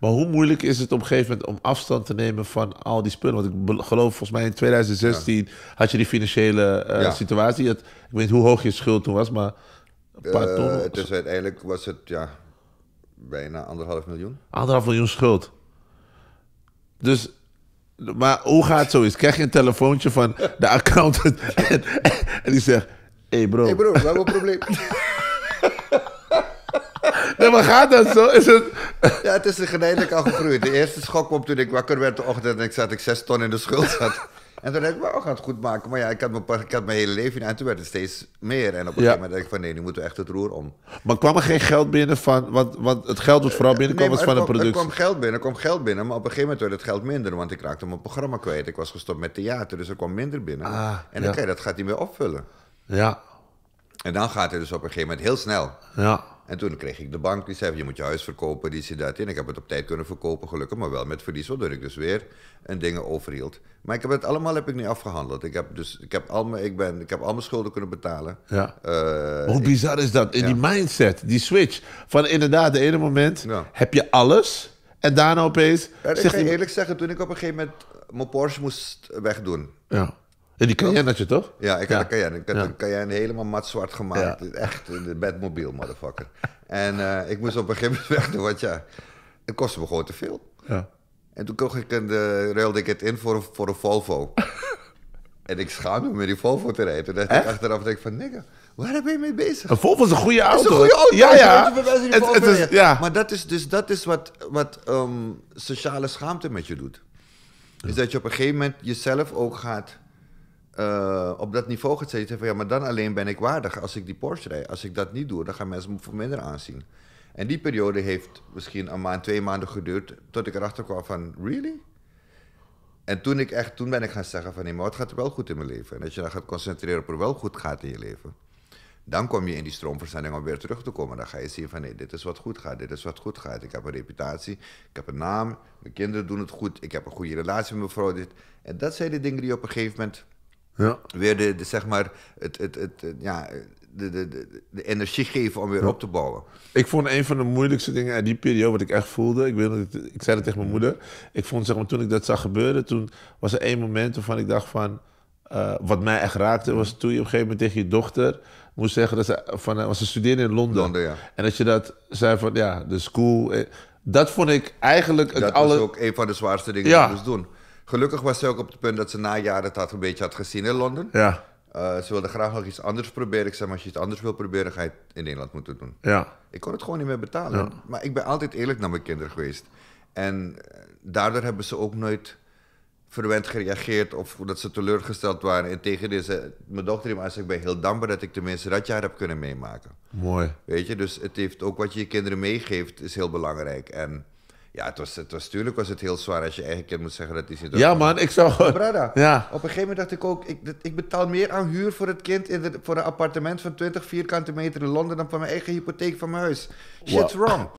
Maar hoe moeilijk is het op een gegeven moment om afstand te nemen van al die spullen? Want ik geloof volgens mij in 2016 had je die financiële eh, situatie. ik weet niet hoe hoog je schuld toen was, maar een paar eh, ton. Het is uiteindelijk was het ja, bijna anderhalf miljoen. Anderhalf miljoen schuld. Dus maar hoe gaat het zoiets? Krijg je een telefoontje van de accountant en, die zegt: Hé hey bro. hey bro, we hebben een probleem. Nee, maar gaat dat zo? Is het... Ja, het is er geleidelijk al gegroeid. De eerste schok kwam toen ik wakker werd de ochtend en ik zat ik zes ton in de schuld zat. En toen dacht ik, wauw, gaat het goed maken. Maar ja, ik had mijn, ik had mijn hele leven in. En toen werd het steeds meer. En op een gegeven moment dacht ik van, nee, nu moeten we echt het roer om. Maar kwam er geen geld binnen van... Want, want het geld wat vooral eh, binnenkwam was van een productie. Er kwam geld binnen, er kwam geld binnen. Maar op een gegeven moment werd het geld minder. Want ik raakte mijn programma kwijt. Ik was gestopt met theater, dus er kwam minder binnen. Ah, en dan ja. dat gaat niet meer opvullen. Ja. En dan gaat het dus op een gegeven moment heel snel. Ja. En toen kreeg ik de bank, die zei, je moet je huis verkopen, die zit dat in. Ik heb het op tijd kunnen verkopen, gelukkig, maar wel met verlies, waardoor ik dus weer een dingen overhield. Maar ik heb het allemaal heb ik niet afgehandeld. Ik heb, dus, ik heb, al, mijn, ik ben, ik heb al mijn schulden kunnen betalen. Ja. Eh, Hoe bizar is dat? In die mindset, die switch. Van inderdaad, de ene moment heb je alles... En daarna opeens. Ja, ik ga je eerlijk zeggen, toen ik op een gegeven moment mijn Porsche moest wegdoen. Ja. En Die kan jij, je toch? Ja, ik had een Cayenne. Ik heb een Cayenne helemaal matzwart gemaakt. Echt, de bedmobiel, motherfucker. en eh, ik moest op een gegeven moment weg want ja, het kostte me gewoon te veel. Ja. En toen kocht ik een, eh, de, het in voor een, voor een Volvo. en ik schaamde me met die Volvo te rijden. Toen dacht ik achteraf, denk ik van, nigga, waar ben je mee bezig? Een Volvo is een goede auto. Is Ja, ja. ja. Maar dat is dus dat is wat, wat ehm, sociale schaamte met je doet. Is dat je op een gegeven moment jezelf ook gaat eh, op dat niveau gaat zitten van ja, maar dan alleen ben ik waardig als ik die Porsche rijd. Als ik dat niet doe, dan gaan mensen me voor minder aanzien. En die periode heeft misschien een maand, twee maanden geduurd tot ik erachter kwam van really? En toen, ik echt, toen ben ik gaan zeggen van nee, maar wat gaat er wel goed in mijn leven? En als je dan gaat concentreren op wat er wel goed gaat in je leven, dan kom je in die stroomversnelling om weer terug te komen. Dan ga je zien van nee, dit is wat goed gaat, dit is wat goed gaat. Ik heb een reputatie, ik heb een naam, mijn kinderen doen het goed, ik heb een goede relatie met mijn vrouw. Dit. En dat zijn de dingen die op een gegeven moment ja. Weer de, zeg maar, het, het, het, ja, de, de, de, energie geven om weer op te bouwen. Ik vond een van de moeilijkste dingen uit die periode, wat ik echt voelde. Ik, weet, ik, zei dat tegen mijn moeder. Ik vond, zeg maar, toen ik dat zag gebeuren, toen was er één moment waarvan ik dacht van... Eh, wat mij echt raakte, was toen je op een gegeven moment tegen je dochter moest zeggen dat ze van, eh, was ze studeerde in Londen. Londen ja. En dat je dat zei van ja, de school. Eh, dat vond ik eigenlijk het dat was ook een van de zwaarste dingen die ik moest doen. Gelukkig was ze ook op het punt dat ze na jaren het had een beetje had gezien in Londen. Ja. Eh, ze wilde graag nog iets anders proberen. Ik zei, maar als je iets anders wil proberen, ga je het in Nederland moeten doen. Ja. Ik kon het gewoon niet meer betalen. Maar ik ben altijd eerlijk naar mijn kinderen geweest. En eh, daardoor hebben ze ook nooit verwend gereageerd of dat ze teleurgesteld waren. En tegen deze, mijn dochter in ik ben heel dankbaar dat ik tenminste dat jaar heb kunnen meemaken. Mooi. Weet je, dus het heeft ook wat je je kinderen meegeeft, is heel belangrijk. En ja, het was, het was, natuurlijk was het heel zwaar als je eigen kind moet zeggen dat hij zit. Ja, man, ik zag oh, ja. Op een gegeven moment dacht ik ook, ik, ik betaal meer aan huur voor het kind in de, voor een appartement van 20 vierkante meter in Londen dan voor mijn eigen hypotheek van mijn huis. Shit's wow. wrong.